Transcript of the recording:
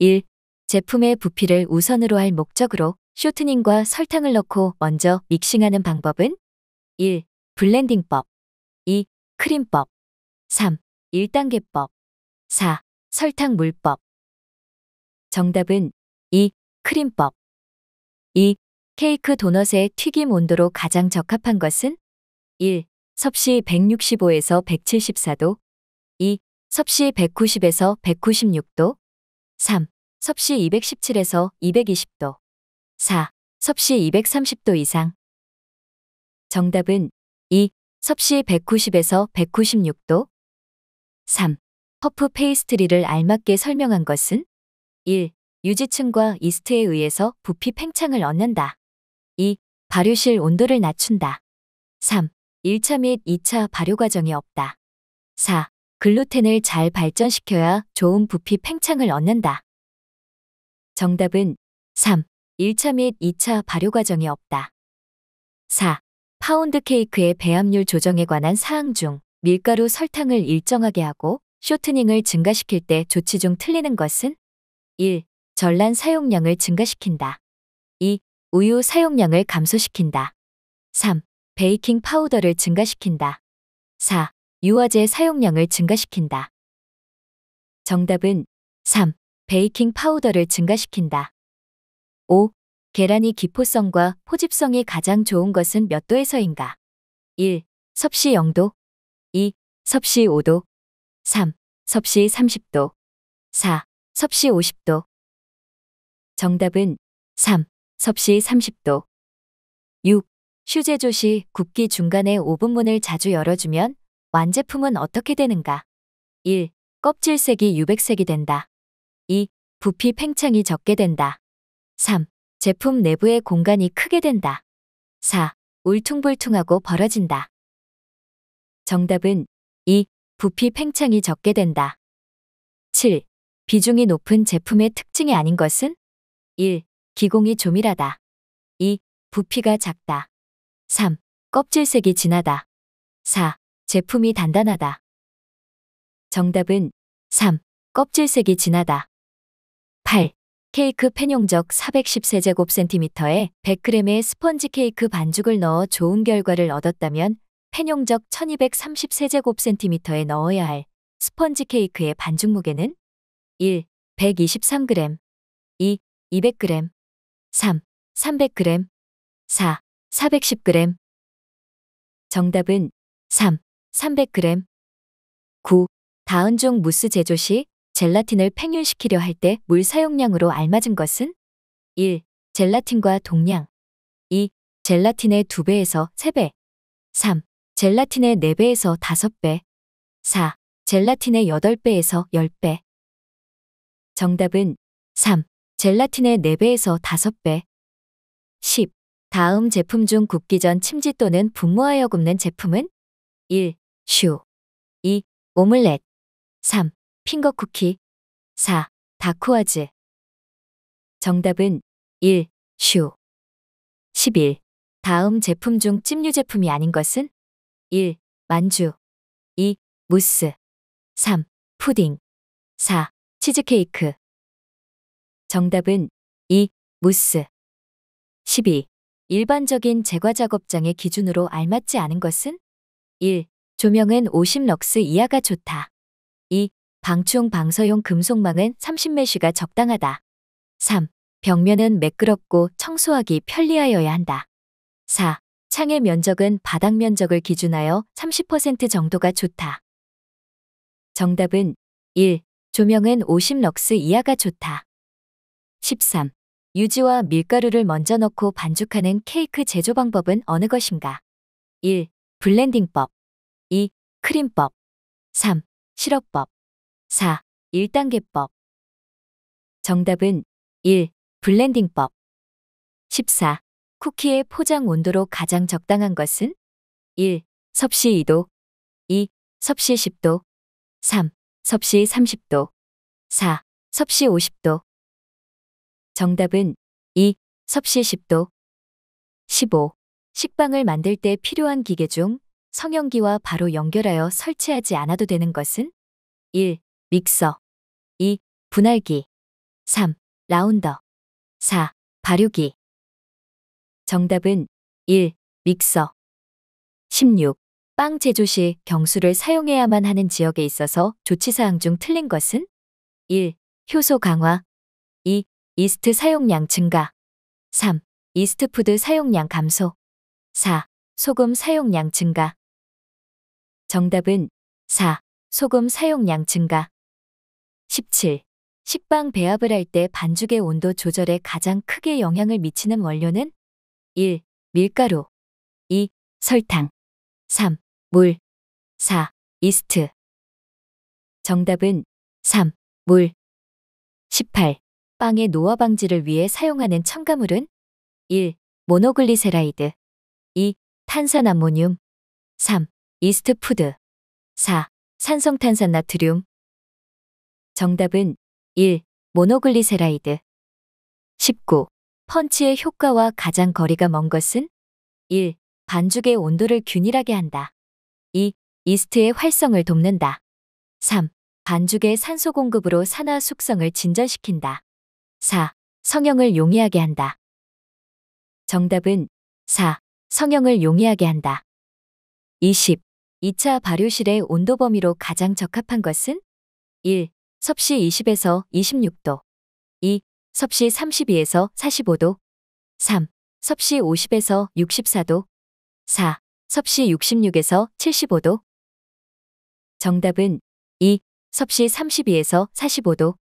1. 제품의 부피를 우선으로 할 목적으로 쇼트닝과 설탕을 넣고 먼저 믹싱하는 방법은 1. 블렌딩법 2. 크림법 3. 1단계법 4. 설탕물법 정답은 2. 크림법 2. 케이크 도넛의 튀김 온도로 가장 적합한 것은 1. 섭씨 165에서 174도 2. 섭씨 190에서 196도 3. 섭씨 217에서 220도 4. 섭씨 230도 이상 정답은 2. 섭씨 190에서 196도 3. 퍼프 페이스트리를 알맞게 설명한 것은 1. 유지층과 이스트에 의해서 부피 팽창을 얻는다. 2. 발효실 온도를 낮춘다. 3. 1차 및 2차 발효 과정이 없다. 4. 글루텐을 잘 발전시켜야 좋은 부피 팽창을 얻는다. 정답은 3. 1차 및 2차 발효 과정이 없다. 4. 파운드 케이크의 배합률 조정에 관한 사항 중 밀가루 설탕을 일정하게 하고 쇼트닝을 증가시킬 때 조치 중 틀리는 것은 1. 전란 사용량을 증가시킨다. 2. 우유 사용량을 감소시킨다. 3. 베이킹 파우더를 증가시킨다. 4. 유화제 사용량을 증가시킨다. 정답은 3. 베이킹 파우더를 증가시킨다. 5. 계란이 기포성과 포집성이 가장 좋은 것은 몇 도에서인가? 1. 섭씨 0도 2. 섭씨 5도 3. 섭씨 30도 4. 섭씨 50도 정답은 3. 섭씨 30도 6. 휴제조 시 굽기 중간에 오븐문을 자주 열어주면 완제품은 어떻게 되는가? 1. 껍질색이 유백색이 된다. 2. 부피 팽창이 적게 된다. 3. 제품 내부의 공간이 크게 된다. 4. 울퉁불퉁하고 벌어진다. 정답은 2. 부피 팽창이 적게 된다. 7. 비중이 높은 제품의 특징이 아닌 것은? 1. 기공이 조밀하다. 2. 부피가 작다. 3. 껍질색이 진하다. 4. 제품이 단단하다. 정답은 3. 껍질색이 진하다. 8. 케이크 팬 용적 410세제곱센티미터에 100g의 스펀지 케이크 반죽을 넣어 좋은 결과를 얻었다면 팬 용적 1230세제곱센티미터에 넣어야 할 스펀지 케이크의 반죽 무게는 1. 123g 2. 200g 3. 300g 4. 410g 정답은 3. 300g 9. 다은종 무스 제조 시 젤라틴을 팽율시키려 할 때 물 사용량으로 알맞은 것은 1. 젤라틴과 동량 2. 젤라틴의 2배에서 3배 3. 젤라틴의 4배에서 5배 4. 젤라틴의 8배에서 10배 정답은 3. 젤라틴의 4배에서 5배 10. 다음 제품 중 굽기 전 침지 또는 분무하여 굽는 제품은? 1. 슈. 2. 오믈렛. 3. 핑거쿠키. 4. 다쿠아즈. 정답은 1. 슈. 11. 다음 제품 중 찜류 제품이 아닌 것은? 1. 만주. 2. 무스. 3. 푸딩. 4. 치즈케이크. 정답은 2. 무스. 12. 일반적인 제과 작업장의 기준으로 알맞지 않은 것은? 1. 조명은 50럭스 이하가 좋다. 2. 방충 방서용 금속망은 30메쉬가 적당하다. 3. 벽면은 매끄럽고 청소하기 편리하여야 한다. 4. 창의 면적은 바닥 면적을 기준하여 30% 정도가 좋다. 정답은 1. 조명은 50럭스 이하가 좋다. 13. 유지와 밀가루를 먼저 넣고 반죽하는 케이크 제조 방법은 어느 것인가? 1. 블렌딩법 2. 크림법 3. 시럽법 4. 1단계법 정답은 1. 블렌딩법 14. 쿠키의 포장 온도로 가장 적당한 것은 1. 섭씨 2도 2. 섭씨 10도 3. 섭씨 30도 4. 섭씨 50도 정답은 2. 섭씨 10도 15. 식빵을 만들 때 필요한 기계 중 성형기와 바로 연결하여 설치하지 않아도 되는 것은 1. 믹서 2. 분할기 3. 라운더 4. 발효기 정답은 1. 믹서 16. 빵 제조 시 경수를 사용해야만 하는 지역에 있어서 조치사항 중 틀린 것은 1. 효소 강화 2. 이스트 사용량 증가 3. 이스트푸드 사용량 감소 4. 소금 사용량 증가 정답은 4. 소금 사용량 증가. 17. 식빵 배합을 할 때 반죽의 온도 조절에 가장 크게 영향을 미치는 원료는 1. 밀가루 2. 설탕 3. 물 4. 이스트 정답은 3. 물 18. 빵의 노화 방지를 위해 사용하는 첨가물은 1. 모노글리세라이드 2. 탄산암모늄 3. 이스트푸드 4. 산성탄산 나트륨 정답은 1. 모노글리세라이드 19. 펀치의 효과와 가장 거리가 먼 것은 1. 반죽의 온도를 균일하게 한다. 2. 이스트의 활성을 돕는다. 3. 반죽의 산소 공급으로 산화 숙성을 진전시킨다. 4. 성형을 용이하게 한다. 정답은 4. 성형을 용이하게 한다. 20. 2차 발효실의 온도 범위로 가장 적합한 것은 1. 섭씨 20에서 26도 2. 섭씨 32에서 45도 3. 섭씨 50에서 64도 4. 섭씨 66에서 75도 정답은 2. 섭씨 32에서 45도